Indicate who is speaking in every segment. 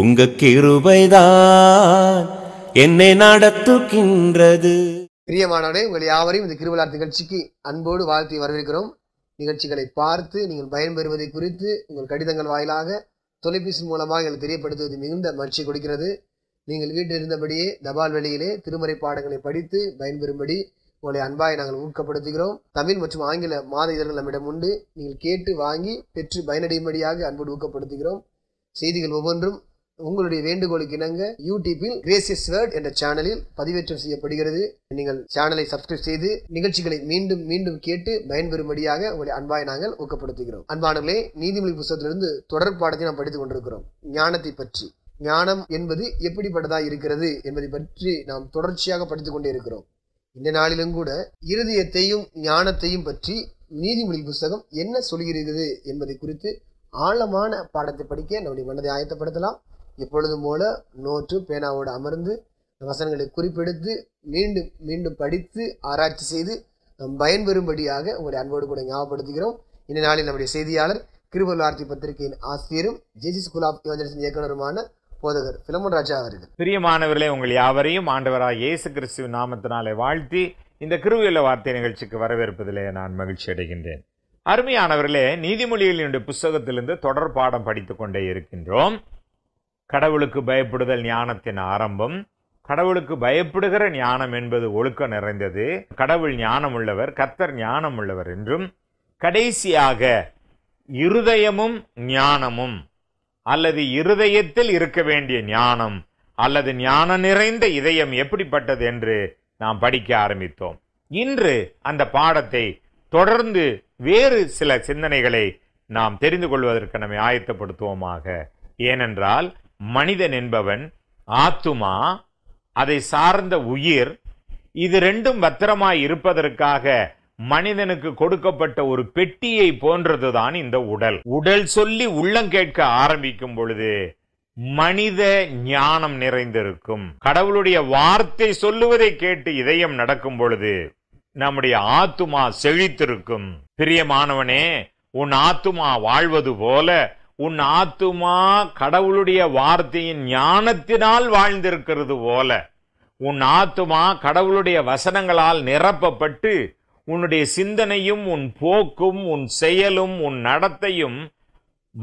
Speaker 1: உங்க கிருபைதான் என்னை நடத்துகின்றது
Speaker 2: பிரியமானவனே உங்கள் யாவரையும் இந்த கிருபலார் நிகழ்ச்சிக்கு அன்போடு வாழ்த்தி வரவேற்கிறோம் நிகழ்ச்சிகளை பார்த்து நீங்கள் பயன்பெறுவதை குறித்து உங்கள் கடிதங்கள் வாயிலாக தொலைபேசி மூலமாக எங்களுக்கு தெரியப்படுத்துவது மிகுந்த மகிழ்ச்சி கொடுக்கிறது நீங்கள் வீட்டில் இருந்தபடியே தபால் வெளியிலே திருமறை பாடங்களை படித்து பயன்பெறும்படி உங்களை அன்பாய் நாங்கள் ஊக்கப்படுத்துகிறோம் தமிழ் மற்றும் ஆங்கில மாத இதழ்கள் நம்மிடம் உண்டு நீங்கள் கேட்டு வாங்கி பெற்று பயனடையும்படியாக அன்போடு ஊக்கப்படுத்துகிறோம் செய்திகள் ஒவ்வொன்றும் உங்களுடைய வேண்டுகோளுக்கு இணங்க யூடியூப்பில் கிரேசியஸ் வேர்ட் என்ற சேனலில் பதிவேற்றம் செய்யப்படுகிறது நீங்கள் சேனலை சப்ஸ்கிரைப் செய்து நிகழ்ச்சிகளை மீண்டும் மீண்டும் கேட்டு பயன்பெறும்படியாக உங்களுடைய அன்பாய் நாங்கள் ஊக்கப்படுத்துகிறோம் அன்பானங்களே நீதிமொழி புத்தகத்திலிருந்து தொடர் பாடத்தை நாம் படித்துக் கொண்டிருக்கிறோம் ஞானத்தை பற்றி ஞானம் என்பது எப்படிப்பட்டதா இருக்கிறது என்பதை பற்றி நாம் தொடர்ச்சியாக படித்துக் கொண்டே இருக்கிறோம் இந்த நாளிலும் கூட இருதயத்தையும் ஞானத்தையும் பற்றி நீதிமொழி புஸ்தகம் என்ன சொல்கிறது என்பதை குறித்து ஆழமான பாடத்தை படிக்க நம்முடைய மனதை ஆயத்தப்படுத்தலாம் எப்பொழுதும் போல நோற்று பேனாவோடு அமர்ந்து வசனங்களை குறிப்பெடுத்து மீண்டும் மீண்டும் படித்து ஆராய்ச்சி செய்து பயன்பெறும்படியாக உங்களுடைய அன்போடு கூட ஞாபகப்படுத்துகிறோம் இந்த நாளில் நம்முடைய செய்தியாளர் கிருபல் வார்த்தை பத்திரிகையின் ஆசிரியரும் ஜேஜி ஸ்கூல் ஆஃப் இவஞ்சலிசம் இயக்குனருமான போதகர் பிலமன் ராஜா அவர்கள்
Speaker 3: பிரியமானவர்களே உங்கள் யாவரையும் ஆண்டவராக இயேசு கிறிஸ்துவ நாமத்தினாலே வாழ்த்தி இந்த கிருவியுள்ள வார்த்தை நிகழ்ச்சிக்கு வரவேற்பதிலே நான் மகிழ்ச்சி அடைகின்றேன் அருமையானவர்களே நீதிமொழிகளினுடைய புஸ்தகத்திலிருந்து தொடர் பாடம் படித்துக்கொண்டே கொண்டே இருக்கின்றோம் கடவுளுக்கு பயப்படுதல் ஞானத்தின் ஆரம்பம் கடவுளுக்கு பயப்படுகிற ஞானம் என்பது ஒழுக்க நிறைந்தது கடவுள் ஞானம் உள்ளவர் கத்தர் ஞானம் உள்ளவர் என்றும் கடைசியாக இருதயமும் ஞானமும் அல்லது இருதயத்தில் இருக்க வேண்டிய ஞானம் அல்லது ஞான நிறைந்த இதயம் எப்படிப்பட்டது என்று நாம் படிக்க ஆரம்பித்தோம் இன்று அந்த பாடத்தை தொடர்ந்து வேறு சில சிந்தனைகளை நாம் தெரிந்து கொள்வதற்கு நம்மை ஆயத்தப்படுத்துவோமாக ஏனென்றால் மனிதன் என்பவன் ஆத்துமா அதை சார்ந்த உயிர் இது ரெண்டும் பத்திரமாய் இருப்பதற்காக மனிதனுக்கு கொடுக்கப்பட்ட ஒரு பெட்டியை போன்றதுதான் இந்த உடல் உடல் சொல்லி உள்ளம் கேட்க ஆரம்பிக்கும் பொழுது மனித ஞானம் நிறைந்திருக்கும் கடவுளுடைய வார்த்தை சொல்லுவதை கேட்டு இதயம் நடக்கும் பொழுது நம்முடைய ஆத்துமா செழித்திருக்கும் பிரியமானவனே உன் ஆத்துமா வாழ்வது போல உன் ஆத்துமா கடவுளுடைய வார்த்தையின் ஞானத்தினால் வாழ்ந்திருக்கிறது போல உன் ஆத்துமா கடவுளுடைய வசனங்களால் நிரப்பப்பட்டு உன்னுடைய சிந்தனையும் உன் போக்கும் உன் செயலும் உன் நடத்தையும்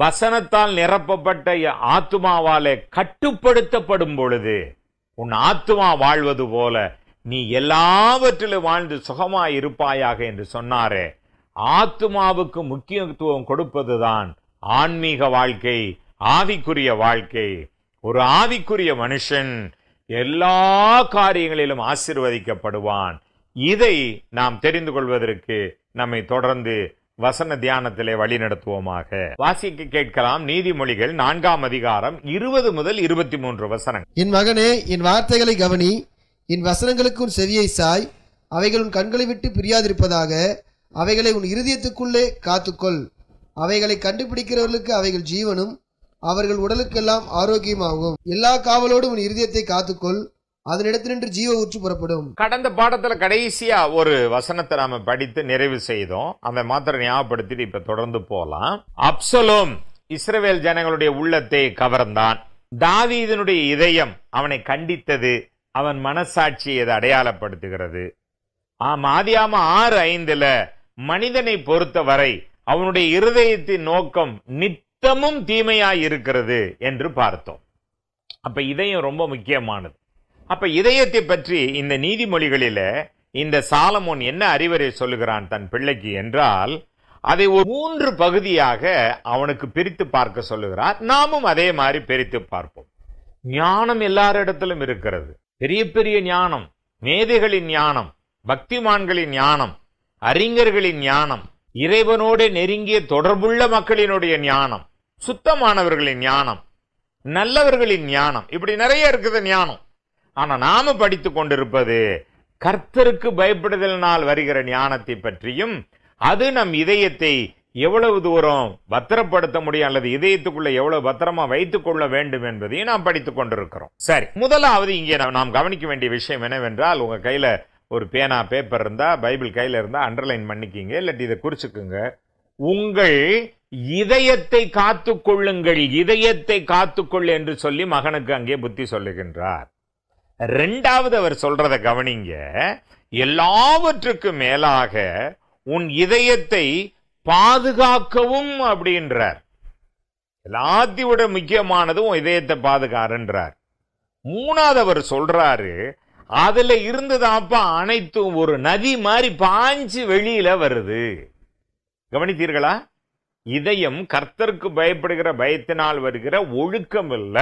Speaker 3: வசனத்தால் நிரப்பப்பட்ட ஆத்துமாவாலே கட்டுப்படுத்தப்படும் பொழுது உன் ஆத்துமா வாழ்வது போல நீ எல்லாவற்றிலும் வாழ்ந்து சுகமாய் இருப்பாயாக என்று சொன்னாரே ஆத்துமாவுக்கு முக்கியத்துவம் கொடுப்பதுதான் ஆன்மீக வாழ்க்கை ஆவிக்குரிய வாழ்க்கை ஒரு ஆவிக்குரிய மனுஷன் எல்லா காரியங்களிலும் ஆசிர்வதிக்கப்படுவான் இதை நாம் தெரிந்து கொள்வதற்கு நம்மை தொடர்ந்து வசன தியானத்திலே வழிநடத்துவோமாக வாசிக்க கேட்கலாம் நீதிமொழிகள் நான்காம் அதிகாரம் இருபது முதல் இருபத்தி மூன்று வசனம்
Speaker 2: என் மகனே என் வார்த்தைகளை கவனி என் வசனங்களுக்கு உன் செவியை சாய் அவைகள் உன் கண்களை விட்டு பிரியாதிருப்பதாக அவைகளை உன் இருதயத்துக்குள்ளே காத்துக்கொள் அவைகளை கண்டுபிடிக்கிறவர்களுக்கு அவைகள் ஜீவனும் அவர்கள் உடலுக்கெல்லாம் ஆரோக்கியமாகும் எல்லா காவலோடும் உன் இருதயத்தை காத்துக்கொள் அதனிடத்தினின்று ஜீவ ஊற்று புறப்படும்
Speaker 3: கடந்த பாடத்துல கடைசியா ஒரு வசனத்தை நாம படித்து நிறைவு செய்தோம் அந்த மாத்திர ஞாபகப்படுத்திட்டு இப்ப தொடர்ந்து போலாம் அப்சலோம் இஸ்ரேல் ஜனங்களுடைய உள்ளத்தை கவர்ந்தான் தாவீதனுடைய இதயம் அவனை கண்டித்தது அவன் மனசாட்சியை அதை அடையாளப்படுத்துகிறது ஆம் ஆதியாம ஆறு ஐந்துல மனிதனை பொறுத்தவரை அவனுடைய இருதயத்தின் நோக்கம் நித்தமும் தீமையாய் இருக்கிறது என்று பார்த்தோம் அப்ப இதயம் ரொம்ப முக்கியமானது அப்ப இதயத்தை பற்றி இந்த நீதிமொழிகளில இந்த சாலமோன் என்ன அறிவுரை சொல்லுகிறான் தன் பிள்ளைக்கு என்றால் அதை ஒரு மூன்று பகுதியாக அவனுக்கு பிரித்து பார்க்க சொல்லுகிறார் நாமும் அதே மாதிரி பிரித்து பார்ப்போம் ஞானம் எல்லாரிடத்திலும் இருக்கிறது பெரிய பெரிய ஞானம் மேதைகளின் ஞானம் பக்திமான்களின் ஞானம் அறிஞர்களின் ஞானம் இறைவனோடு நெருங்கிய தொடர்புள்ள மக்களினுடைய ஞானம் சுத்தமானவர்களின் ஞானம் நல்லவர்களின் ஞானம் இப்படி நிறைய இருக்குது ஞானம் ஆனா நாம படித்து கொண்டிருப்பது கர்த்தருக்கு பயப்படுதலினால் வருகிற ஞானத்தை பற்றியும் அது நம் இதயத்தை எவ்வளவு தூரம் பத்திரப்படுத்த முடியும் அல்லது இதயத்துக்குள்ள எவ்வளவு பத்திரமா வைத்துக் கொள்ள வேண்டும் என்பதையும் நாம் படித்துக் கொண்டிருக்கிறோம் சரி முதலாவது இங்கே நாம் கவனிக்க வேண்டிய விஷயம் என்னவென்றால் உங்க கையில ஒரு பேனா பேப்பர் இருந்தால் பைபிள் கையில் இருந்தால் அண்டர்லைன் பண்ணிக்கிங்க இல்லாட்டி இதை குறிச்சுக்குங்க உங்கள் இதயத்தை காத்து கொள்ளுங்கள் இதயத்தை காத்துக்கொள் என்று சொல்லி மகனுக்கு அங்கே புத்தி சொல்லுகின்றார் ரெண்டாவது அவர் சொல்றத கவனிங்க எல்லாவற்றுக்கும் மேலாக உன் இதயத்தை பாதுகாக்கவும் அப்படின்றார் எல்லாத்தையும் விட முக்கியமானது உன் இதயத்தை பாதுகாருன்றார் மூணாவது அவர் சொல்றாரு அதுல இருந்துதான் அனைத்தும் ஒரு நதி மாதிரி பாஞ்சு வெளியில வருது கவனித்தீர்களா இதயம் கர்த்தருக்கு பயப்படுகிற பயத்தினால் வருகிற ஒழுக்கம் இல்ல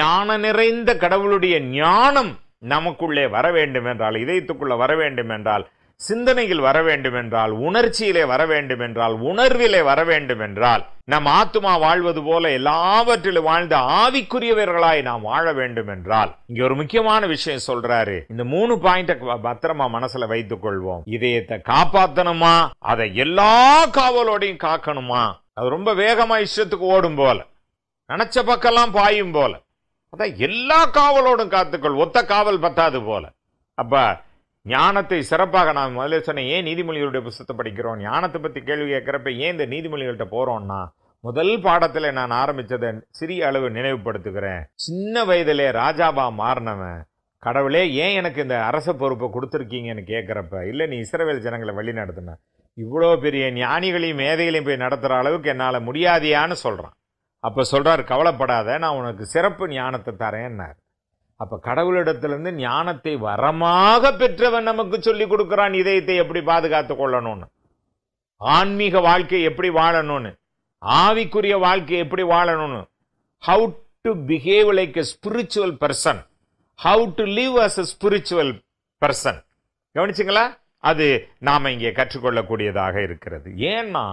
Speaker 3: ஞான நிறைந்த கடவுளுடைய ஞானம் நமக்குள்ளே வர வேண்டும் என்றால் இதயத்துக்குள்ள வர வேண்டும் என்றால் சிந்தனையில் வர வேண்டும் என்றால் உணர்ச்சியிலே வர வேண்டும் என்றால் உணர்விலே வர வேண்டும் என்றால் நம் ஆத்மா வாழ்வது போல எல்லாவற்றிலும் வாழ்ந்த ஆவிக்குரியவர்களாய் நாம் வாழ வேண்டும் என்றால் இங்க ஒரு முக்கியமான விஷயம் சொல்றாரு இந்த மூணு பாயிண்ட பத்திரமா மனசுல வைத்துக் கொள்வோம் இதயத்தை காப்பாத்தணுமா அதை எல்லா காவலோடையும் காக்கணுமா அது ரொம்ப வேகமா இஷ்டத்துக்கு ஓடும் போல நினைச்ச பக்கம்லாம் பாயும் போல அதான் எல்லா காவலோடும் காத்துக்கொள் ஒத்த காவல் பத்தாது போல அப்ப ஞானத்தை சிறப்பாக நான் முதல்ல சொன்னேன் ஏன் நீதிமொழிகளுடைய புத்தகத்தை படிக்கிறோம் ஞானத்தை பற்றி கேள்வி கேட்குறப்ப ஏன் இந்த நீதிமொழிகள்கிட்ட போகிறோம்னா முதல் பாடத்தில் நான் ஆரம்பித்ததை சிறிய அளவு நினைவுபடுத்துகிறேன் சின்ன வயதிலே ராஜாபா மாறினவன் கடவுளே ஏன் எனக்கு இந்த அரச பொறுப்பை கொடுத்துருக்கீங்கன்னு கேட்குறப்ப இல்லை நீ இஸ்ரவேல் ஜனங்களை வழி நடத்தின இவ்வளோ பெரிய ஞானிகளையும் மேதைகளையும் போய் நடத்துகிற அளவுக்கு என்னால் முடியாதியான்னு சொல்கிறான் அப்போ சொல்கிறார் கவலைப்படாத நான் உனக்கு சிறப்பு ஞானத்தை தரேன்னார் அப்போ கடவுளிடத்திலிருந்து ஞானத்தை வரமாக பெற்றவன் நமக்கு சொல்லி கொடுக்குறான் இதயத்தை எப்படி பாதுகாத்து கொள்ளணும்னு ஆன்மீக வாழ்க்கை எப்படி வாழணும்னு ஆவிக்குரிய வாழ்க்கை எப்படி வாழணும்னு how to behave like a spiritual person how to live as a spiritual person கவனிச்சிங்களா அது நாம் இங்கே கற்றுக்கொள்ளக்கூடியதாக இருக்கிறது ஏன்னா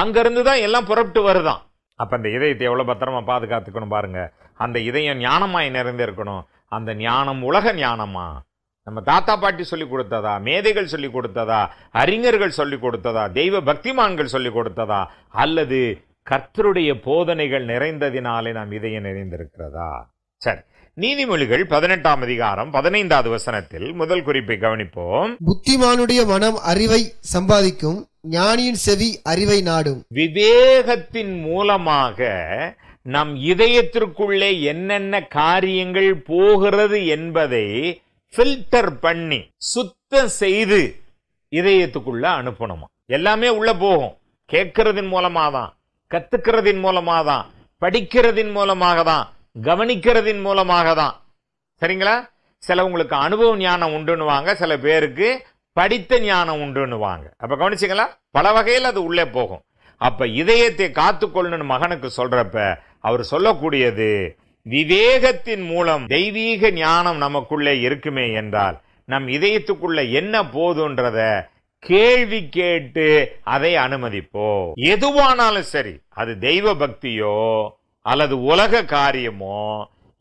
Speaker 3: அங்கேருந்து தான் எல்லாம் புறப்பட்டு வருதான் அப்போ அந்த இதயத்தை எவ்வளோ பத்திரமா பாதுகாத்துக்கணும் பாருங்கள் அந்த இதயம் ஞானமாய் நிறைந்திருக்கணும் அந்த ஞானம் உலக ஞானமா நம்ம தாத்தா பாட்டி சொல்லி கொடுத்ததா மேதைகள் சொல்லி கொடுத்ததா அறிஞர்கள் சொல்லி கொடுத்ததா தெய்வ பக்திமான்கள் சொல்லி கொடுத்ததா அல்லது கர்த்தருடைய போதனைகள் நிறைந்ததினாலே நாம் இதயம் நிறைந்திருக்கிறதா சரி நீதிமொழிகள் பதினெட்டாம் அதிகாரம் பதினைந்தாவது வசனத்தில் முதல் குறிப்பை கவனிப்போம்
Speaker 2: புத்திமானுடைய மனம் அறிவை சம்பாதிக்கும் ஞானியின் செவி அறிவை நாடும்
Speaker 3: விவேகத்தின் மூலமாக நம் இதயத்திற்குள்ளே என்னென்ன காரியங்கள் போகிறது என்பதை ஃபில்டர் பண்ணி சுத்தம் செய்து இதயத்துக்குள்ள அனுப்பணுமா எல்லாமே உள்ள போகும் கேட்கறதின் மூலமாக தான் கத்துக்கிறதின் மூலமாக தான் படிக்கிறதின் மூலமாக தான் கவனிக்கிறதின் மூலமாக தான் சரிங்களா சில உங்களுக்கு அனுபவ ஞானம் உண்டுன்னுவாங்க சில பேருக்கு படித்த ஞானம் உண்டுன்னுவாங்க அப்ப கவனிச்சிங்களா பல வகையில் அது உள்ளே போகும் அப்ப இதயத்தை காத்துக்கொள்ளணும்னு மகனுக்கு சொல்றப்ப அவர் சொல்லக்கூடியது விவேகத்தின் மூலம் தெய்வீக ஞானம் நமக்குள்ளே இருக்குமே என்றால் நம் இதயத்துக்குள்ள என்ன போதுன்றத கேள்வி கேட்டு அதை அனுமதிப்போம் எதுவானாலும் சரி அது தெய்வ பக்தியோ அல்லது உலக காரியமோ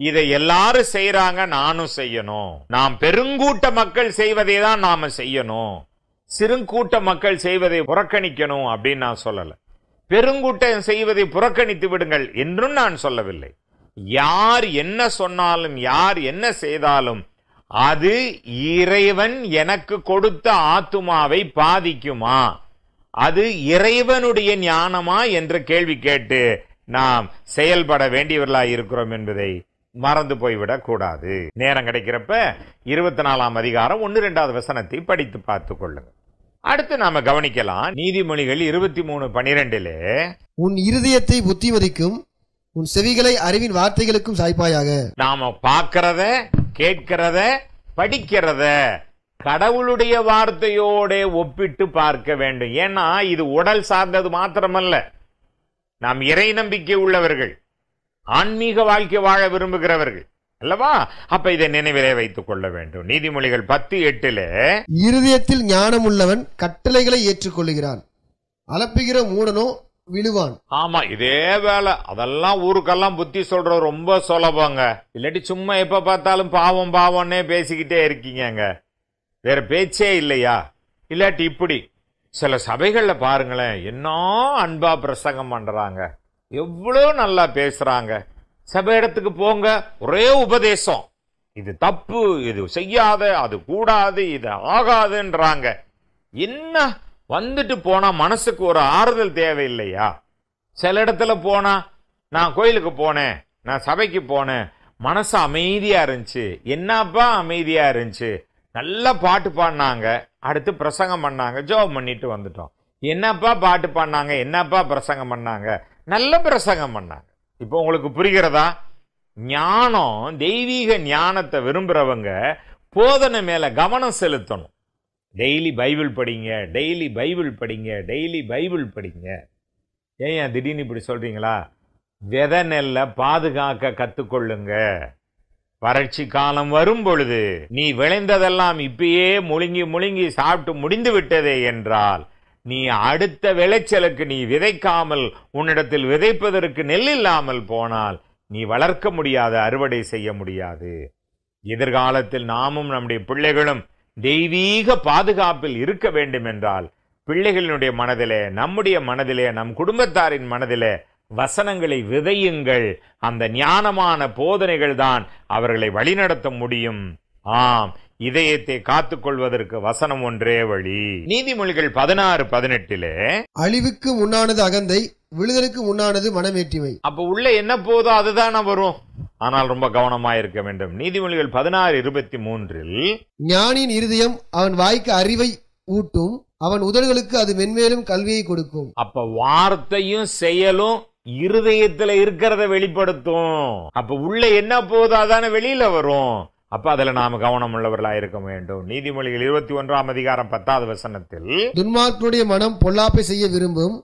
Speaker 3: இதை எல்லாரும் செய்யறாங்க நானும் செய்யணும் நாம் பெருங்கூட்ட மக்கள் செய்வதை தான் நாம செய்யணும் சிறுங்கூட்ட மக்கள் செய்வதை புறக்கணிக்கணும் அப்படின்னு நான் சொல்லலை பெருங்குற்றம் செய்வதை புறக்கணித்து விடுங்கள் என்றும் நான் சொல்லவில்லை யார் என்ன சொன்னாலும் யார் என்ன செய்தாலும் அது இறைவன் எனக்கு கொடுத்த ஆத்துமாவை பாதிக்குமா அது இறைவனுடைய ஞானமா என்ற கேள்வி கேட்டு நாம் செயல்பட வேண்டியவர்களாக இருக்கிறோம் என்பதை மறந்து போய்விடக் கூடாது நேரம் கிடைக்கிறப்ப இருபத்தி நாலாம் அதிகாரம் ஒன்று ரெண்டாவது வசனத்தை படித்து பார்த்துக் கொள்ளுங்கள் அடுத்து நாம கவனிக்கலாம் நீதிமொழிகள் இருபத்தி மூணு பனிரெண்டிலே
Speaker 2: உன் இருதயத்தை புத்திமதிக்கும் உன் செவிகளை அறிவின் வார்த்தைகளுக்கும் சாய்ப்பாயாக
Speaker 3: நாம பார்க்கறத கேட்கிறத படிக்கிறத கடவுளுடைய வார்த்தையோட ஒப்பிட்டு பார்க்க வேண்டும் ஏன்னா இது உடல் சார்ந்தது மாத்திரமல்ல நாம் இறை நம்பிக்கை உள்ளவர்கள் ஆன்மீக வாழ்க்கை வாழ விரும்புகிறவர்கள் அல்லவா அப்ப இதை நினைவிலே வைத்துக் கொள்ள வேண்டும் நீதிமொழிகள் பத்து எட்டுல
Speaker 2: இருதயத்தில் ஞானம் உள்ளவன் கட்டளைகளை ஏற்றுக்கொள்கிறான் அலப்புகிற மூடனோ விழுவான் ஆமா
Speaker 3: இதே வேலை அதெல்லாம் ஊருக்கெல்லாம் புத்தி சொல்ற ரொம்ப சுலபங்க இல்லாட்டி சும்மா எப்ப பார்த்தாலும் பாவம் பாவம்னே பேசிக்கிட்டே இருக்கீங்க வேற பேச்சே இல்லையா இல்லாட்டி இப்படி சில சபைகளில் பாருங்களேன் என்ன அன்பா பிரசங்கம் பண்றாங்க எவ்வளோ நல்லா பேசுறாங்க சபை இடத்துக்கு போங்க ஒரே உபதேசம் இது தப்பு இது செய்யாத அது கூடாது இது ஆகாதுன்றாங்க என்ன வந்துட்டு போனா மனசுக்கு ஒரு ஆறுதல் தேவையில்லையா சில இடத்துல போனா நான் கோயிலுக்கு போனேன் நான் சபைக்கு போனேன் மனசு அமைதியா இருந்துச்சு என்னப்பா அமைதியா இருந்துச்சு நல்லா பாட்டு பாடினாங்க அடுத்து பிரசங்கம் பண்ணாங்க ஜோப் பண்ணிட்டு வந்துட்டோம் என்னப்பா பாட்டு பாடினாங்க என்னப்பா பிரசங்கம் பண்ணாங்க நல்ல பிரசங்கம் பண்ணாங்க இப்போ உங்களுக்கு புரிகிறதா ஞானம் தெய்வீக ஞானத்தை விரும்புகிறவங்க போதனை மேலே கவனம் செலுத்தணும் டெய்லி பைபிள் படிங்க டெய்லி பைபிள் படிங்க டெய்லி பைபிள் படிங்க ஏன் திடீர்னு இப்படி சொல்கிறீங்களா விதை நெல்லை பாதுகாக்க கற்றுக்கொள்ளுங்க வறட்சி காலம் வரும் பொழுது நீ விளைந்ததெல்லாம் இப்பயே முழுங்கி முழுங்கி சாப்பிட்டு முடிந்து விட்டதே என்றால் நீ அடுத்த விளைச்சலுக்கு நீ விதைக்காமல் உன்னிடத்தில் விதைப்பதற்கு நெல் இல்லாமல் போனால் நீ வளர்க்க முடியாத அறுவடை செய்ய முடியாது எதிர்காலத்தில் நாமும் நம்முடைய பிள்ளைகளும் தெய்வீக பாதுகாப்பில் இருக்க வேண்டும் என்றால் பிள்ளைகளினுடைய மனதிலே நம்முடைய மனதிலே நம் குடும்பத்தாரின் மனதிலே வசனங்களை விதையுங்கள் அந்த ஞானமான போதனைகள் தான் அவர்களை வழிநடத்த முடியும் ஆம் இதயத்தை காத்துக்கொள்வதற்கு வசனம் ஒன்றே வழி நீதிமொழிகள் பதினாறு பதினெட்டிலே
Speaker 2: அழிவுக்கு முன்னானது அகந்தை விழுதலுக்கு முன்னானது மனமேற்றிமை அப்ப உள்ள என்ன போதோ அதுதானே வரும்
Speaker 3: ஆனால் ரொம்ப கவனமா இருக்க வேண்டும் நீதிமொழிகள் பதினாறு இருபத்தி மூன்றில்
Speaker 2: ஞானியின் இருதயம் அவன் வாய்க்கு அறிவை ஊட்டும் அவன் உதடுகளுக்கு அது மென்மேலும் கல்வியை கொடுக்கும்
Speaker 3: அப்ப வார்த்தையும் செயலும் இருதயத்துல இருக்கிறத வெளிப்படுத்தும் அப்ப உள்ள என்ன போதோ அதான வெளியில வரும் அப்ப அதுல நாம கவனம் உள்ளவர்களாக இருக்க வேண்டும் நீதிமொழிகள் இருபத்தி ஒன்றாம் அதிகாரம் பத்தாவது வசனத்தில்
Speaker 2: துன்மார்க்கனுடைய மனம் பொல்லாப்பை செய்ய விரும்பும்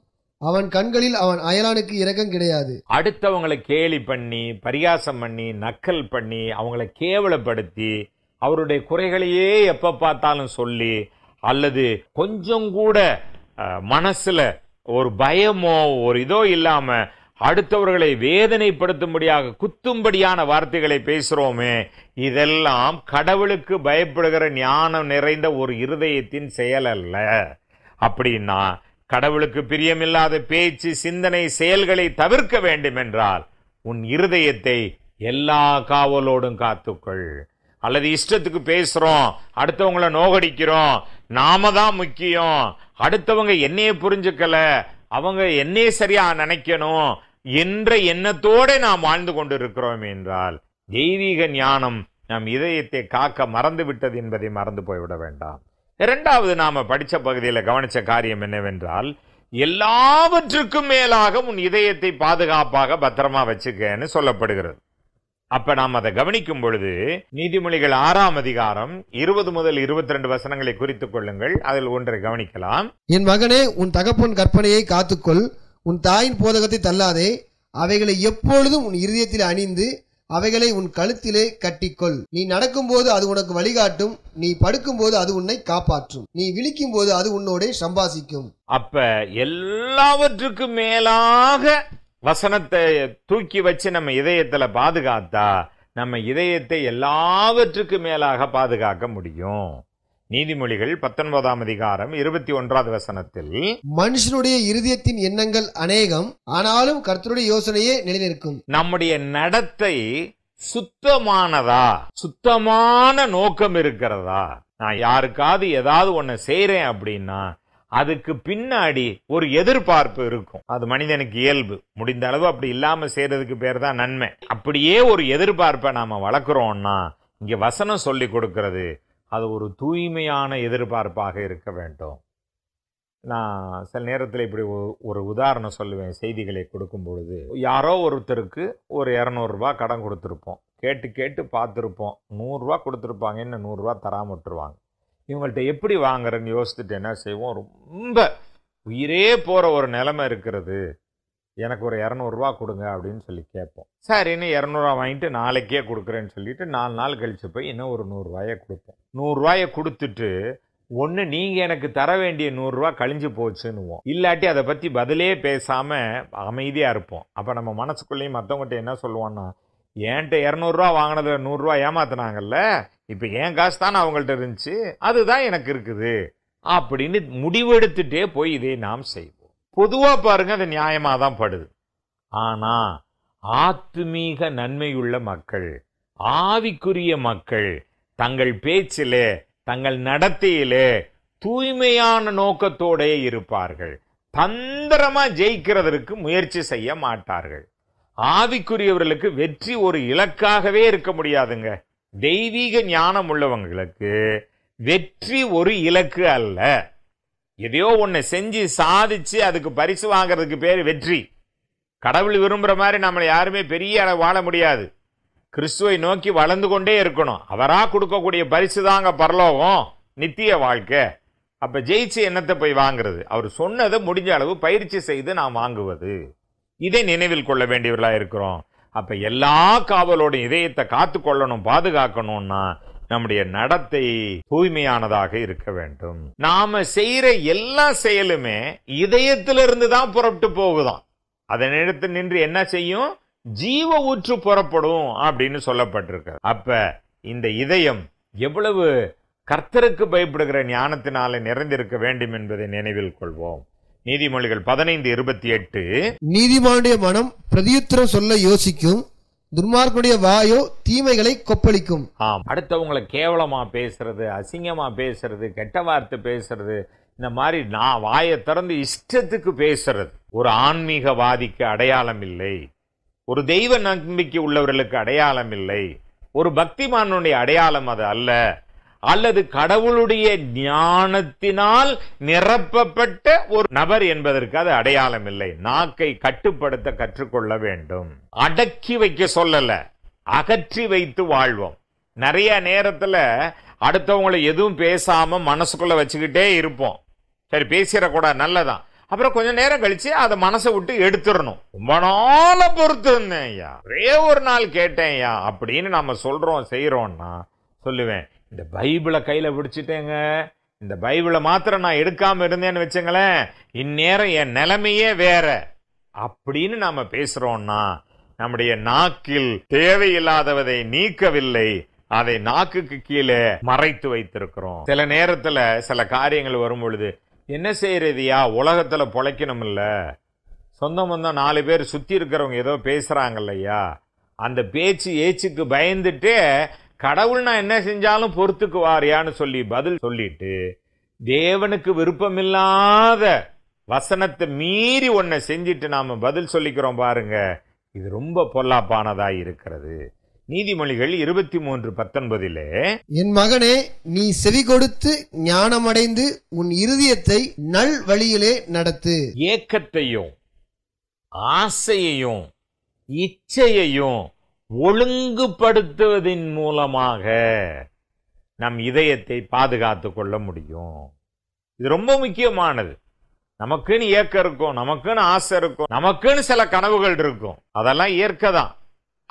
Speaker 2: அவன் கண்களில் அவன் அயலானுக்கு இரக்கம் கிடையாது
Speaker 3: அடுத்தவங்களை கேலி பண்ணி பரிகாசம் பண்ணி நக்கல் பண்ணி அவங்களை கேவலப்படுத்தி அவருடைய குறைகளையே எப்ப பார்த்தாலும் சொல்லி அல்லது கொஞ்சம் கூட மனசுல ஒரு பயமோ ஒரு இதோ இல்லாம அடுத்தவர்களை வேதனைப்படுத்தும்படியாக குத்தும்படியான வார்த்தைகளை பேசுகிறோமே இதெல்லாம் கடவுளுக்கு பயப்படுகிற ஞானம் நிறைந்த ஒரு இருதயத்தின் செயல் அல்ல அப்படின்னா கடவுளுக்கு பிரியமில்லாத பேச்சு சிந்தனை செயல்களை தவிர்க்க வேண்டும் என்றால் உன் இருதயத்தை எல்லா காவலோடும் காத்துக்கொள் அல்லது இஷ்டத்துக்கு பேசுகிறோம் அடுத்தவங்களை நோகடிக்கிறோம் நாம தான் முக்கியம் அடுத்தவங்க என்னையே புரிஞ்சுக்கல அவங்க என்னே சரியா நினைக்கணும் என்ற எண்ணத்தோடு நாம் வாழ்ந்து கொண்டிருக்கிறோம் என்றால் தெய்வீக ஞானம் நம் இதயத்தை காக்க மறந்து விட்டது என்பதை மறந்து போய்விட வேண்டாம் இரண்டாவது நாம் படித்த பகுதியில் கவனித்த காரியம் என்னவென்றால் எல்லாவற்றுக்கும் மேலாக உன் இதயத்தை பாதுகாப்பாக பத்திரமா வச்சுக்கன்னு சொல்லப்படுகிறது அப்ப நாம் அதை கவனிக்கும் பொழுது நீதிமொழிகள் ஆறாம் அதிகாரம் இருபது முதல் இருபத்தி ரெண்டு வசனங்களை குறித்துக் கொள்ளுங்கள் அதில் ஒன்றை கவனிக்கலாம்
Speaker 2: என் மகனே உன் தகப்பன் கற்பனையை காத்துக்கொள் உன் தாயின் போதகத்தை தள்ளாதே அவைகளை எப்பொழுதும் உன் இருதயத்தில் அணிந்து அவைகளை உன் கழுத்திலே கட்டிக்கொள் நீ நடக்கும்போது அது உனக்கு வழிகாட்டும் நீ படுக்கும்போது அது உன்னை காப்பாற்றும் நீ விழிக்கும் போது அது உன்னோட சம்பாசிக்கும் அப்ப எல்லாவற்றுக்கும் மேலாக
Speaker 3: வசனத்தை தூக்கி வச்சு நம்ம இதயத்தில் பாதுகாத்தா நம்ம இதயத்தை எல்லாவற்றுக்கும் மேலாக பாதுகாக்க முடியும் நீதிமொழிகள் பத்தொன்பதாம் அதிகாரம் இருபத்தி ஒன்றாவது வசனத்தில்
Speaker 2: மனுஷனுடைய இருதயத்தின் எண்ணங்கள் அநேகம் ஆனாலும் கர்த்தருடைய யோசனையே நிலைநிற்கும்
Speaker 3: நம்முடைய நடத்தை சுத்தமானதா சுத்தமான நோக்கம் இருக்கிறதா நான் யாருக்காவது ஏதாவது ஒன்று செய்கிறேன் அப்படின்னா அதுக்கு பின்னாடி ஒரு எதிர்பார்ப்பு இருக்கும் அது மனிதனுக்கு இயல்பு முடிந்த அளவு அப்படி இல்லாம செய்யறதுக்கு பேர் தான் நன்மை அப்படியே ஒரு எதிர்பார்ப்பை நாம வளர்க்குறோம்னா இங்க வசனம் சொல்லி கொடுக்கிறது அது ஒரு தூய்மையான எதிர்பார்ப்பாக இருக்க வேண்டும் நான் சில நேரத்தில் இப்படி ஒரு உதாரணம் சொல்லுவேன் செய்திகளை கொடுக்கும் பொழுது யாரோ ஒருத்தருக்கு ஒரு இரநூறுபா கடன் கொடுத்துருப்போம் கேட்டு கேட்டு பார்த்துருப்போம் நூறுரூவா கொடுத்துருப்பாங்க என்ன நூறுரூவா தராமட்டுருவாங்க விட்டுருவாங்க இவங்கள்ட்ட எப்படி வாங்குறேன்னு யோசித்துட்டு என்ன செய்வோம் ரொம்ப உயிரே போகிற ஒரு நிலமை இருக்கிறது எனக்கு ஒரு இரநூறுவா கொடுங்க அப்படின்னு சொல்லி கேட்போம் இன்னும் இரநூறுவா வாங்கிட்டு நாளைக்கே கொடுக்குறேன்னு சொல்லிட்டு நாலு நாள் கழித்து போய் இன்னும் ஒரு நூறுரூவாயை கொடுப்போம் நூறுரூவாயை கொடுத்துட்டு ஒன்று நீங்கள் எனக்கு தர வேண்டிய நூறுரூவா கழிஞ்சு போச்சுன்னுவோம் இல்லாட்டி அதை பற்றி பதிலே பேசாமல் அமைதியாக இருப்போம் அப்போ நம்ம மனசுக்குள்ளேயும் மற்றவங்ககிட்ட என்ன சொல்லுவோன்னா என்கிட்ட இரநூறுவா வாங்கினதில் நூறுரூவா ஏமாத்தினாங்கல்ல இப்போ என் காசு தானே அவங்கள்ட்ட இருந்துச்சு அதுதான் எனக்கு இருக்குது அப்படின்னு முடிவெடுத்துட்டே போய் இதை நாம் செய்வோம் பொதுவாக பாருங்கள் அது நியாயமாக தான் படுது ஆனால் ஆத்மீக நன்மையுள்ள மக்கள் ஆவிக்குரிய மக்கள் தங்கள் பேச்சிலே தங்கள் நடத்தையிலே தூய்மையான நோக்கத்தோடே இருப்பார்கள் தந்திரமா ஜெயிக்கிறதற்கு முயற்சி செய்ய மாட்டார்கள் ஆவிக்குரியவர்களுக்கு வெற்றி ஒரு இலக்காகவே இருக்க முடியாதுங்க தெய்வீக ஞானம் உள்ளவங்களுக்கு வெற்றி ஒரு இலக்கு அல்ல எதையோ ஒன்று செஞ்சு சாதிச்சு அதுக்கு பரிசு வாங்கிறதுக்கு பேர் வெற்றி கடவுள் விரும்புகிற மாதிரி நம்மளை யாருமே பெரிய வாழ முடியாது கிறிஸ்துவை நோக்கி வளர்ந்து கொண்டே இருக்கணும் அவராக கொடுக்கக்கூடிய பரிசு தாங்க பரலோகம் நித்திய வாழ்க்கை அப்போ ஜெயிச்சு என்னத்தை போய் வாங்குறது அவர் சொன்னதை முடிஞ்ச அளவு பயிற்சி செய்து நாம் வாங்குவது இதை நினைவில் கொள்ள வேண்டியவர்களாக இருக்கிறோம் அப்போ எல்லா காவலோட இதயத்தை காத்து கொள்ளணும் பாதுகாக்கணும்னா நம்முடைய நடத்தை தூய்மையானதாக இருக்க வேண்டும் நாம செய்யற எல்லா செயலுமே இதயத்திலிருந்து தான் புறப்பட்டு போகுதான் அதன் இடத்து நின்று என்ன செய்யும் ஜீவ ஊற்று புறப்படும் அப்படின்னு சொல்லப்பட்டிருக்கு அப்ப இந்த இதயம் எவ்வளவு கர்த்தருக்கு பயப்படுகிற ஞானத்தினால நிறைந்திருக்க வேண்டும் என்பதை நினைவில் கொள்வோம் நீதிமொழிகள் பதினைந்து இருபத்தி எட்டு
Speaker 2: நீதிமானுடைய மனம் பிரதியுத்திரம் சொல்ல யோசிக்கும் துர்மார்க்குடைய வாயோ தீமைகளை கொப்பளிக்கும்
Speaker 3: ஆம் அடுத்தவங்களை கேவலமா பேசுறது அசிங்கமா பேசுறது கெட்ட வார்த்தை பேசுறது இந்த மாதிரி நான் வாயை திறந்து இஷ்டத்துக்கு பேசுறது ஒரு ஆன்மீகவாதிக்கு அடையாளம் இல்லை ஒரு தெய்வ நம்பிக்கை உள்ளவர்களுக்கு அடையாளம் இல்லை ஒரு பக்திமானுடைய அடையாளம் அது அல்ல அல்லது கடவுளுடைய ஞானத்தினால் நிரப்பப்பட்ட ஒரு நபர் என்பதற்கு அது அடையாளம் இல்லை நாக்கை கட்டுப்படுத்த கற்றுக்கொள்ள வேண்டும் அடக்கி வைக்க சொல்லல அகற்றி வைத்து வாழ்வோம் நிறைய நேரத்தில் அடுத்தவங்களை எதுவும் பேசாம மனசுக்குள்ள வச்சுக்கிட்டே இருப்போம் சரி கூட நல்லதான் அப்புறம் கொஞ்ச நேரம் கழிச்சு அதை மனசை விட்டு எடுத்துடணும் ரொம்ப நாள பொறுத்து இருந்தேன் ஐயா ஒரே ஒரு நாள் கேட்டேன் ஐயா அப்படின்னு நம்ம சொல்றோம் செய்யறோம்னா சொல்லுவேன் இந்த பைபிளை கையில் பிடிச்சிட்டேங்க இந்த பைபிளை மாத்திரம் நான் எடுக்காமல் இருந்தேன்னு வச்சுங்களேன் இந்நேரம் என் நிலைமையே வேற அப்படின்னு நாம் பேசுகிறோன்னா நம்முடைய நாக்கில் தேவையில்லாதவதை நீக்கவில்லை அதை நாக்குக்கு கீழே மறைத்து வைத்திருக்கிறோம் சில நேரத்தில் சில காரியங்கள் வரும் பொழுது என்ன யா உலகத்தில் பொழைக்கணும் இல்லை சொந்தம் வந்தோம் நாலு பேர் சுற்றி இருக்கிறவங்க ஏதோ பேசுகிறாங்கல்லையா அந்த பேச்சு ஏச்சுக்கு பயந்துட்டு கடவுள் நான் என்ன செஞ்சாலும் பொறுத்துக்குவாரியான்னு சொல்லி பதில் சொல்லிட்டு தேவனுக்கு விருப்பமில்லாத வசனத்தை மீறி ஒன்றை செஞ்சுட்டு நாம் பதில் சொல்லிக்கிறோம் பாருங்க இது ரொம்ப பொல்லாப்பானதாக இருக்கிறது நீதிமொழிகள் இருபத்தி மூன்று
Speaker 2: பத்தொன்பதிலே என் மகனே நீ செவி கொடுத்து ஞானமடைந்து உன் இருதயத்தை நல் வழியிலே நடத்து ஏக்கத்தையும்
Speaker 3: ஆசையையும் இச்சையையும் ஒழுங்குபடுத்துவதின் மூலமாக நம் இதயத்தை பாதுகாத்து கொள்ள முடியும் இது ரொம்ப முக்கியமானது நமக்குன்னு ஏக்கம் இருக்கும் நமக்குன்னு ஆசை இருக்கும் நமக்குன்னு சில கனவுகள் இருக்கும் அதெல்லாம் இயற்கை தான்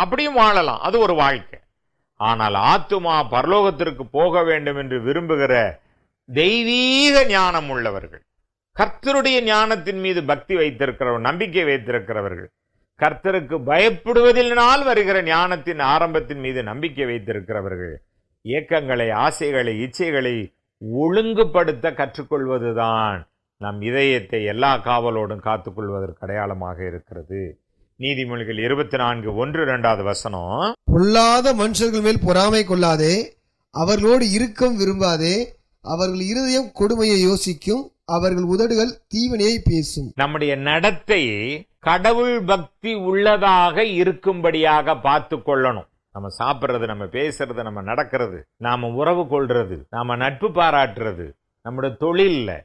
Speaker 3: அப்படியும் வாழலாம் அது ஒரு வாழ்க்கை ஆனால் ஆத்துமா பரலோகத்திற்கு போக வேண்டும் என்று விரும்புகிற தெய்வீக ஞானம் உள்ளவர்கள் கர்த்தருடைய ஞானத்தின் மீது பக்தி வைத்திருக்கிறவர்கள் நம்பிக்கை வைத்திருக்கிறவர்கள் கர்த்தருக்கு பயப்படுவதினால் வருகிற ஞானத்தின் ஆரம்பத்தின் மீது நம்பிக்கை வைத்திருக்கிறவர்கள் இயக்கங்களை ஆசைகளை இச்சைகளை ஒழுங்குபடுத்த கற்றுக்கொள்வதுதான் நம் இதயத்தை எல்லா காவலோடும் காத்துக்கொள்வதற்கு அடையாளமாக இருக்கிறது நீதிமொழிகள் இருபத்தி நான்கு ஒன்று இரண்டாவது வசனம்
Speaker 2: பொல்லாத மனுஷர்கள் மேல் பொறாமை கொள்ளாதே அவர்களோடு இருக்கம் விரும்பாதே அவர்கள் இருதயம் கொடுமையை யோசிக்கும் அவர்கள் உதடுகள் தீவினையை பேசும்
Speaker 3: நம்முடைய நடத்தை கடவுள் பக்தி உள்ளதாக இருக்கும்படியாக பார்த்து கொள்ளணும் நம்ம சாப்பிட்றது நம்ம பேசுறது நம்ம நடக்கிறது நாம் உறவு கொள்றது நாம் நட்பு பாராட்டுறது நம்முடைய தொழிலில்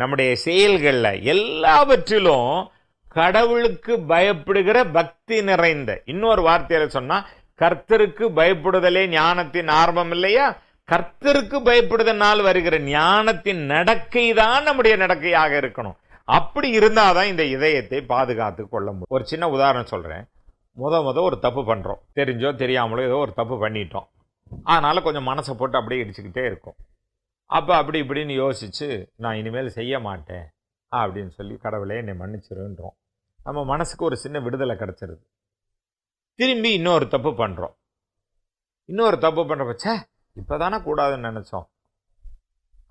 Speaker 3: நம்முடைய செயல்களில் எல்லாவற்றிலும் கடவுளுக்கு பயப்படுகிற பக்தி நிறைந்த இன்னொரு வார்த்தையில சொன்னா கர்த்தருக்கு பயப்படுதலே ஞானத்தின் ஆர்வம் இல்லையா கர்த்தருக்கு பயப்படுத நாள் வருகிற ஞானத்தின் நடக்கை தான் நம்முடைய நடக்கையாக இருக்கணும் அப்படி இருந்தாதான் இந்த இதயத்தை பாதுகாத்து கொள்ள முடியும் ஒரு சின்ன உதாரணம் சொல்கிறேன் முத முத ஒரு தப்பு பண்ணுறோம் தெரிஞ்சோ தெரியாமலோ ஏதோ ஒரு தப்பு பண்ணிட்டோம் அதனால் கொஞ்சம் மனசை போட்டு அப்படியே இடிச்சுக்கிட்டே இருக்கும் அப்போ அப்படி இப்படின்னு யோசித்து நான் இனிமேல் செய்ய மாட்டேன் அப்படின்னு சொல்லி கடவுளே என்னை மன்னிச்சிருன்றோம் நம்ம மனசுக்கு ஒரு சின்ன விடுதலை கிடச்சிருது திரும்பி இன்னொரு தப்பு பண்ணுறோம் இன்னொரு தப்பு பண்ணுறப்ப இப்போ தானே கூடாதுன்னு நினச்சோம்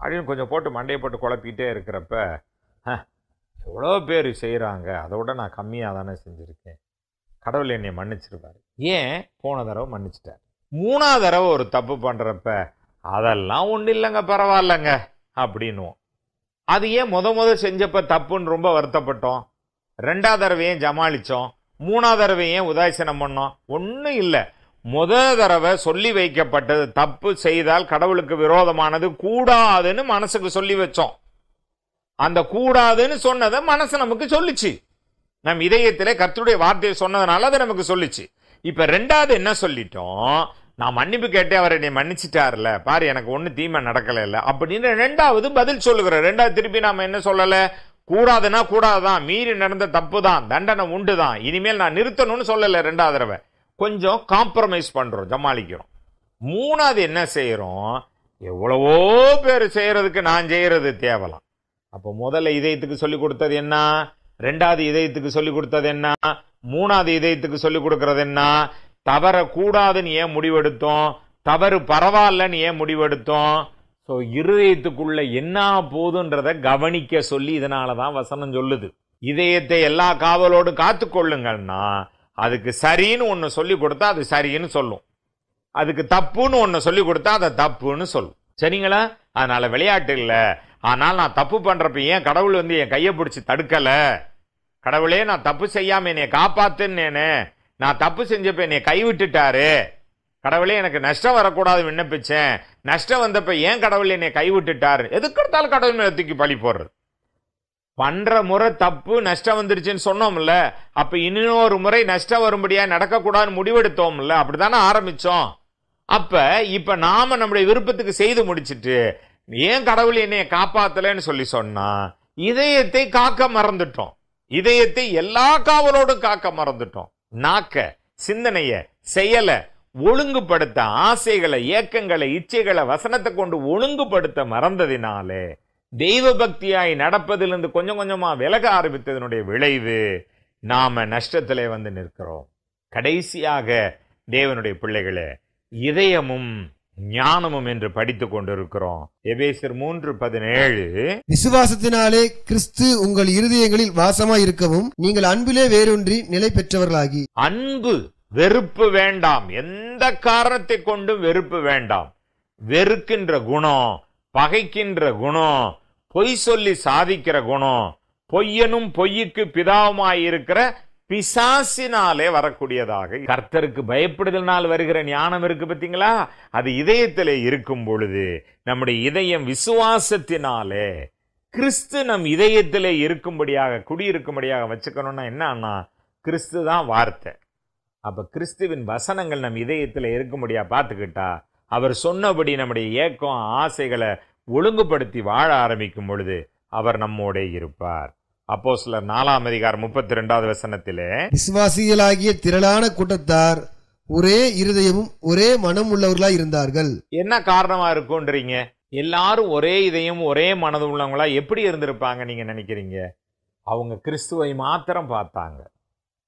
Speaker 3: அப்படின்னு கொஞ்சம் போட்டு மண்டையை போட்டு குழப்பிக்கிட்டே இருக்கிறப்ப எவ்வளோ பேர் செய்கிறாங்க அதை விட நான் கம்மியாக தானே செஞ்சுருக்கேன் கடவுள் என்னை மன்னிச்சிருப்பார் ஏன் போன தடவை மன்னிச்சிட்டார் மூணாவது தடவை ஒரு தப்பு பண்ணுறப்ப அதெல்லாம் ஒன்றும் இல்லைங்க பரவாயில்லைங்க அப்படின்னுவோம் அது ஏன் முத முத செஞ்சப்போ தப்புன்னு ரொம்ப வருத்தப்பட்டோம் ரெண்டாவது தடவையும் ஜமாளித்தோம் மூணாவது தடவையும் உதாசீனம் பண்ணோம் ஒன்றும் இல்லை முத தடவை சொல்லி வைக்கப்பட்டது தப்பு செய்தால் கடவுளுக்கு விரோதமானது கூடாதுன்னு மனசுக்கு சொல்லி வச்சோம் அந்த கூடாதுன்னு சொன்னதை மனசு நமக்கு சொல்லிச்சு நம் இதயத்தில் கர்த்தருடைய வார்த்தையை சொன்னதுனால அதை நமக்கு சொல்லிச்சு இப்போ ரெண்டாவது என்ன சொல்லிட்டோம் நான் மன்னிப்பு கேட்டே அவரை நீ மன்னிச்சிட்டார்ல பாரு எனக்கு ஒன்றும் தீமை நடக்கலை இல்லை அப்படின்னு ரெண்டாவது பதில் சொல்லுகிறேன் ரெண்டாவது திருப்பி நாம் என்ன சொல்லலை கூடாதுன்னா கூடாதுதான் மீறி நடந்த தப்பு தான் தண்டனை உண்டு தான் இனிமேல் நான் நிறுத்தணும்னு சொல்லலை ரெண்டாவது தடவை கொஞ்சம் காம்ப்ரமைஸ் பண்ணுறோம் சமாளிக்கிறோம் மூணாவது என்ன செய்கிறோம் எவ்வளவோ பேர் செய்கிறதுக்கு நான் செய்கிறது தேவலாம் அப்போ முதல்ல இதயத்துக்கு சொல்லிக் கொடுத்தது என்ன ரெண்டாவது இதயத்துக்கு சொல்லி கொடுத்தது என்ன மூணாவது இதயத்துக்கு சொல்லிக் கொடுக்கறது என்ன தவறக்கூடாதுன்னு ஏன் முடிவெடுத்தோம் தவறு பரவாயில்லன்னு ஏன் முடிவெடுத்தோம் ஸோ இருதயத்துக்குள்ள என்ன போதுன்றத கவனிக்க சொல்லி இதனால தான் வசனம் சொல்லுது இதயத்தை எல்லா காவலோடு காத்து கொள்ளுங்கன்னா அதுக்கு சரின்னு ஒன்று சொல்லி கொடுத்தா அது சரின்னு சொல்லும் அதுக்கு தப்புன்னு ஒன்று சொல்லி கொடுத்தா அதை தப்புன்னு சொல்லும் சரிங்களா அதனால் விளையாட்டு இல்லை ஆனால் நான் தப்பு பண்ணுறப்ப ஏன் கடவுள் வந்து என் கையை பிடிச்சி தடுக்கலை கடவுளே நான் தப்பு செய்யாமல் என்னை காப்பாத்துன்னேனே நான் தப்பு செஞ்சப்ப என்னை கைவிட்டுட்டாரு கடவுளே எனக்கு நஷ்டம் வரக்கூடாது விண்ணப்பிச்சேன் நஷ்டம் வந்தப்ப ஏன் கடவுள் என்னை கைவிட்டுட்டாரு எதுக்கு எடுத்தாலும் கடவுள் மேலே தூக்கி பழி போடுறது பண்ற முறை தப்பு நஷ்டம் வந்துருச்சுன்னு சொன்னோம்ல அப்ப இன்னொரு முறை நஷ்டம் வரும்படியா நடக்கக்கூடாதுன்னு முடிவெடுத்தோம்ல அப்படித்தானே ஆரம்பிச்சோம் அப்ப இப்ப நாம நம்முடைய விருப்பத்துக்கு செய்து முடிச்சுட்டு ஏன் கடவுள் என்னைய காப்பாத்தலன்னு சொல்லி சொன்னா இதயத்தை காக்க மறந்துட்டோம் இதயத்தை எல்லா காவலோடும் காக்க மறந்துட்டோம் நாக்க சிந்தனைய செயலை ஒழுங்குபடுத்த ஆசைகளை ஏக்கங்களை இச்சைகளை வசனத்தை கொண்டு ஒழுங்குபடுத்த மறந்ததினாலே தெய்வ பக்தியாய் நடப்பதிலிருந்து கொஞ்சம் கொஞ்சமாக விலக ஆரம்பித்ததனுடைய விளைவு நாம் நஷ்டத்தில் வந்து நிற்கிறோம் கடைசியாக தேவனுடைய பிள்ளைகளை இதயமும் ஞானமும் என்று படித்து கொண்டிருக்கிறோம் எபேசர் மூன்று பதினேழு
Speaker 2: விசுவாசத்தினாலே கிறிஸ்து உங்கள் இருதயங்களில் வாசமாய் இருக்கவும் நீங்கள் அன்பிலே வேறொன்றி நிலை பெற்றவர்களாகி அன்பு வெறுப்பு
Speaker 3: வேண்டாம் எந்த
Speaker 2: காரணத்தை கொண்டும்
Speaker 3: வெறுப்பு வேண்டாம் வெறுக்கின்ற குணம் பகைக்கின்ற குணம் பொய் சொல்லி சாதிக்கிற குணம் பொய்யனும் பொய்யுக்கு பிதாவுமாயிருக்கிற பிசாசினாலே வரக்கூடியதாக கர்த்தருக்கு பயப்படுதல்னால் வருகிற ஞானம் இருக்கு பார்த்தீங்களா அது இதயத்திலே இருக்கும் பொழுது நம்முடைய இதயம் விசுவாசத்தினாலே கிறிஸ்து நம் இதயத்திலே இருக்கும்படியாக குடியிருக்கும்படியாக வச்சுக்கணும்னா என்னன்னா கிறிஸ்து தான் வார்த்தை அப்போ கிறிஸ்துவின் வசனங்கள் நம் இதயத்தில் இருக்கும்படியாக பார்த்துக்கிட்டா அவர் சொன்னபடி நம்முடைய ஏக்கம் ஆசைகளை ஒழுங்குபடுத்தி வாழ ஆரம்பிக்கும் பொழுது அவர் நம்மோடே இருப்பார் அப்போ சில நாலாம் அதிகாரம் முப்பத்தி ரெண்டாவது வசனத்திலே
Speaker 2: விசுவாசிகளாகிய திரளான கூட்டத்தார் ஒரே இருதயமும் ஒரே மனம் உள்ளவர்களா இருந்தார்கள்
Speaker 3: என்ன காரணமா இருக்கும்ன்றீங்க எல்லாரும் ஒரே இதயம் ஒரே மனது உள்ளவங்களா எப்படி இருந்திருப்பாங்க நீங்க நினைக்கிறீங்க அவங்க கிறிஸ்துவை மாத்திரம் பார்த்தாங்க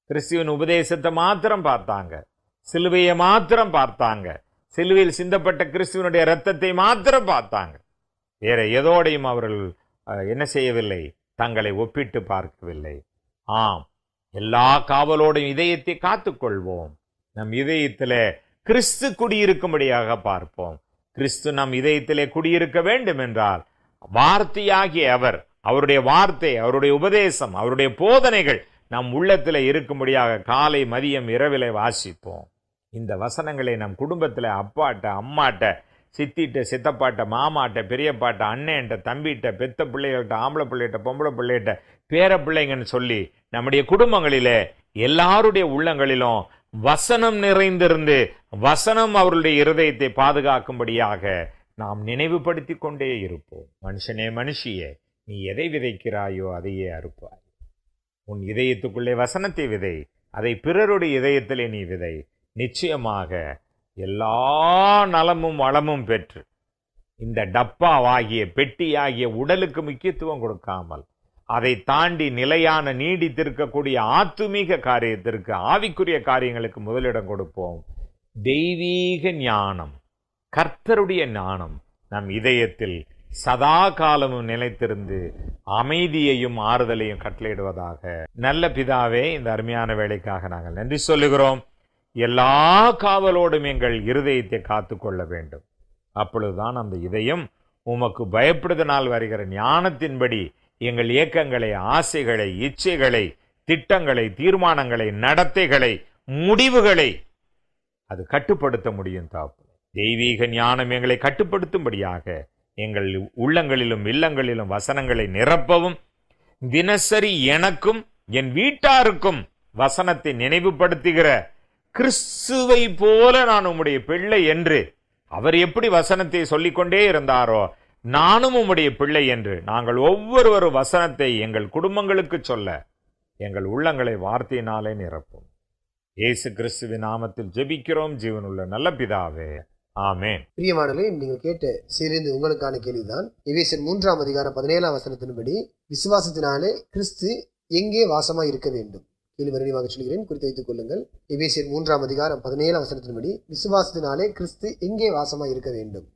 Speaker 3: கிறிஸ்துவின் உபதேசத்தை மாத்திரம் பார்த்தாங்க சிலுவையை மாத்திரம் பார்த்தாங்க சிலுவையில் சிந்தப்பட்ட கிறிஸ்துவனுடைய ரத்தத்தை மாத்திரம் பார்த்தாங்க வேற எதோடையும் அவர்கள் என்ன செய்யவில்லை தங்களை ஒப்பிட்டு பார்க்கவில்லை ஆம் எல்லா காவலோடையும் இதயத்தை காத்துக்கொள்வோம் நம் இதயத்தில் கிறிஸ்து குடியிருக்கும்படியாக பார்ப்போம் கிறிஸ்து நம் இதயத்திலே குடியிருக்க வேண்டும் என்றால் வார்த்தையாகிய அவர் அவருடைய வார்த்தை அவருடைய உபதேசம் அவருடைய போதனைகள் நம் உள்ளத்தில் இருக்கும்படியாக காலை மதியம் இரவிலை வாசிப்போம் இந்த வசனங்களை நம் குடும்பத்தில் அப்பாட்ட அம்மாட்ட சித்திட்ட சித்தப்பாட்ட மாமாட்ட பெரியப்பாட்ட அண்ணன்ட்ட தம்பிகிட்ட பெத்த பிள்ளைகள்கிட்ட ஆம்பளை பிள்ளைகிட்ட பொம்பளை பிள்ளைகிட்ட பேர பிள்ளைங்கன்னு சொல்லி நம்முடைய குடும்பங்களில் எல்லாருடைய உள்ளங்களிலும் வசனம் நிறைந்திருந்து வசனம் அவருடைய இருதயத்தை பாதுகாக்கும்படியாக நாம் நினைவுபடுத்தி கொண்டே இருப்போம் மனுஷனே மனுஷியே நீ எதை விதைக்கிறாயோ அதையே அறுப்பாய் உன் இதயத்துக்குள்ளே வசனத்தை விதை அதை பிறருடைய இதயத்திலே நீ விதை நிச்சயமாக எல்லா நலமும் வளமும் பெற்று இந்த டப்பாவாகிய பெட்டியாகிய உடலுக்கு முக்கியத்துவம் கொடுக்காமல் அதை தாண்டி நிலையான நீடித்திருக்கக்கூடிய ஆத்துமீக காரியத்திற்கு ஆவிக்குரிய காரியங்களுக்கு முதலிடம் கொடுப்போம் தெய்வீக ஞானம் கர்த்தருடைய ஞானம் நம் இதயத்தில் சதா காலமும் நிலைத்திருந்து அமைதியையும் ஆறுதலையும் கட்டளையிடுவதாக நல்ல பிதாவே இந்த அருமையான வேலைக்காக நாங்கள் நன்றி சொல்லுகிறோம் எல்லா காவலோடும் எங்கள் இருதயத்தை காத்து கொள்ள வேண்டும் அப்பொழுதுதான் அந்த இதயம் உமக்கு பயப்படுதனால் வருகிற ஞானத்தின்படி எங்கள் இயக்கங்களை ஆசைகளை இச்சைகளை திட்டங்களை தீர்மானங்களை நடத்தைகளை முடிவுகளை அது கட்டுப்படுத்த முடியும் தாப்பு தெய்வீக ஞானம் எங்களை கட்டுப்படுத்தும்படியாக எங்கள் உள்ளங்களிலும் இல்லங்களிலும் வசனங்களை நிரப்பவும் தினசரி எனக்கும் என் வீட்டாருக்கும் வசனத்தை நினைவுபடுத்துகிற கிறிஸ்துவை போல நான் உம்முடைய பிள்ளை என்று அவர் எப்படி வசனத்தை சொல்லிக்கொண்டே இருந்தாரோ நானும் உம்முடைய பிள்ளை என்று நாங்கள் ஒவ்வொருவரும் வசனத்தை எங்கள் குடும்பங்களுக்கு சொல்ல எங்கள் உள்ளங்களை வார்த்தையினாலே நிரப்பும் இயேசு கிறிஸ்துவின் நாமத்தில் ஜெபிக்கிறோம் ஜீவனுள்ள நல்ல பிதாவே ஆமேன்
Speaker 2: பிரியமானவே நீங்கள் கேட்ட சிறிந்து உங்களுக்கான கேள்விதான் இவேசன் மூன்றாம் அதிகாரம் பதினேழாம் வசனத்தின்படி விசுவாசத்தினாலே கிறிஸ்து எங்கே வாசமாக இருக்க வேண்டும் கீழ் வருடமாக சொல்கிறேன் குறித்து வைத்துக் கொள்ளுங்கள் எபேசியர் மூன்றாம் அதிகாரம் பதினேழு அவசரத்தின்படி விசுவாசத்தினாலே கிறிஸ்து எங்கே வாசமாக இருக்க வேண்டும்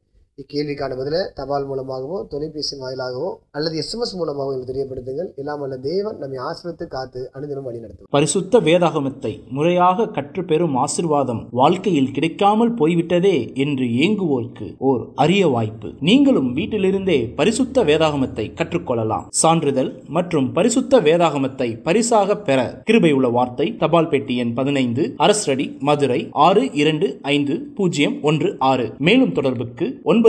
Speaker 2: இக்கேள்விக்கான பதிலை தபால் மூலமாகவோ தொலைபேசி வாயிலாகவோ அல்லது எஸ்எம்எஸ் மூலமாகவோ எங்களுக்கு தெரியப்படுத்துங்கள் எல்லாம் அல்ல தேவன் நம்மை ஆசிரியத்து காத்து அனுதினம் வழி நடத்தும்
Speaker 1: பரிசுத்த வேதாகமத்தை முறையாக கற்று பெறும் ஆசிர்வாதம் வாழ்க்கையில் கிடைக்காமல் போய்விட்டதே என்று ஏங்குவோருக்கு ஓர் அரிய வாய்ப்பு நீங்களும் வீட்டிலிருந்தே பரிசுத்த வேதாகமத்தை கற்றுக்கொள்ளலாம் சான்றிதழ் மற்றும் பரிசுத்த வேதாகமத்தை பரிசாக பெற கிருபையுள்ள வார்த்தை தபால் பெட்டி எண் பதினைந்து அரசடி மதுரை ஆறு இரண்டு ஐந்து பூஜ்ஜியம் ஒன்று ஆறு மேலும் தொடர்புக்கு ஒன்பது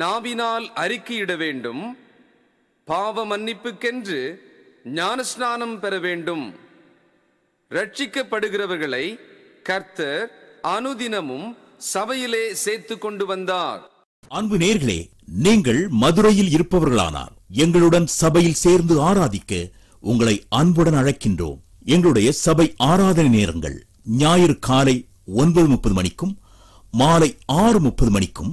Speaker 3: நாவினால் அறிக்கையிட வேண்டும் பாவ மன்னிப்புக்கென்று ஞானஸ்நானம் பெற வேண்டும் ரட்சிக்கப்படுகிறவர்களை கர்த்தர் அனுதினமும் சபையிலே சேர்த்து கொண்டு வந்தார்
Speaker 1: அன்பு நேர்களே நீங்கள் மதுரையில் இருப்பவர்களானால் எங்களுடன் சபையில் சேர்ந்து ஆராதிக்க உங்களை அன்புடன் அழைக்கின்றோம் எங்களுடைய சபை ஆராதனை நேரங்கள் ஞாயிறு காலை ஒன்பது முப்பது மணிக்கும் மாலை ஆறு முப்பது மணிக்கும்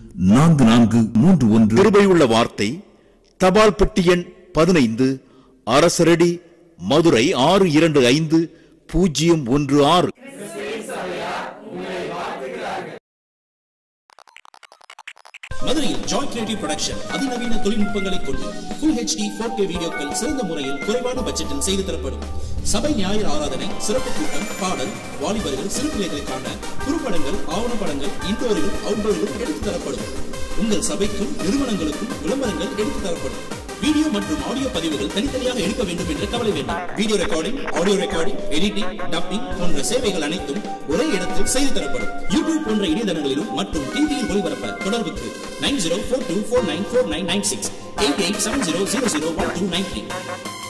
Speaker 1: நான்கு நான்கு மூன்று ஒன்று கிருபை உள்ள வார்த்தை தபால் பெட்டி எண் பதினைந்து அரசரடி மதுரை ஆறு இரண்டு ஐந்து பூஜ்ஜியம் ஒன்று ஆறு
Speaker 3: மதுரையில் ஜாய் கிரியேட்டிவ்
Speaker 1: ப்ரொடக்ஷன் அதிநவீன தொழில்நுட்பங்களை கொண்டு ஃபுல் ஹெச்டி ஃபோர் கே வீடியோக்கள் சிறந்த முறையில் குறைவான பட்ஜெட்டில் செய்து தரப்படும் சபை ஞாயிறு ஆராதனை சிறப்பு கூட்டம் பாடல் வாலிபர்கள் சிறு பிள்ளைகளுக்கான குறுப்படங்கள் ஆவணப்படங்கள் இன்டோரிலும் அவுட்டோரிலும் எடுத்து தரப்படும் உங்கள் சபைக்கும் நிறுவனங்களுக்கும் விளம்பரங்கள் எடுத்து தரப்படும் வீடியோ மற்றும் ஆடியோ பதிவுகள் தனித்தனியாக எடுக்க வேண்டும் என்ற கவலை வேண்டாம் video recording audio recording editing dubbing போன்ற சேவைகள் அனைத்தும் ஒரே இடத்தில் செய்து தரப்படும் யூடியூப் போன்ற இணையதளங்களிலும் மற்றும் டிவியில் ஒளிபரப்ப தொடர்புக்கு nine zero four two four nine four nine nine six eight eight seven zero zero zero one two nine three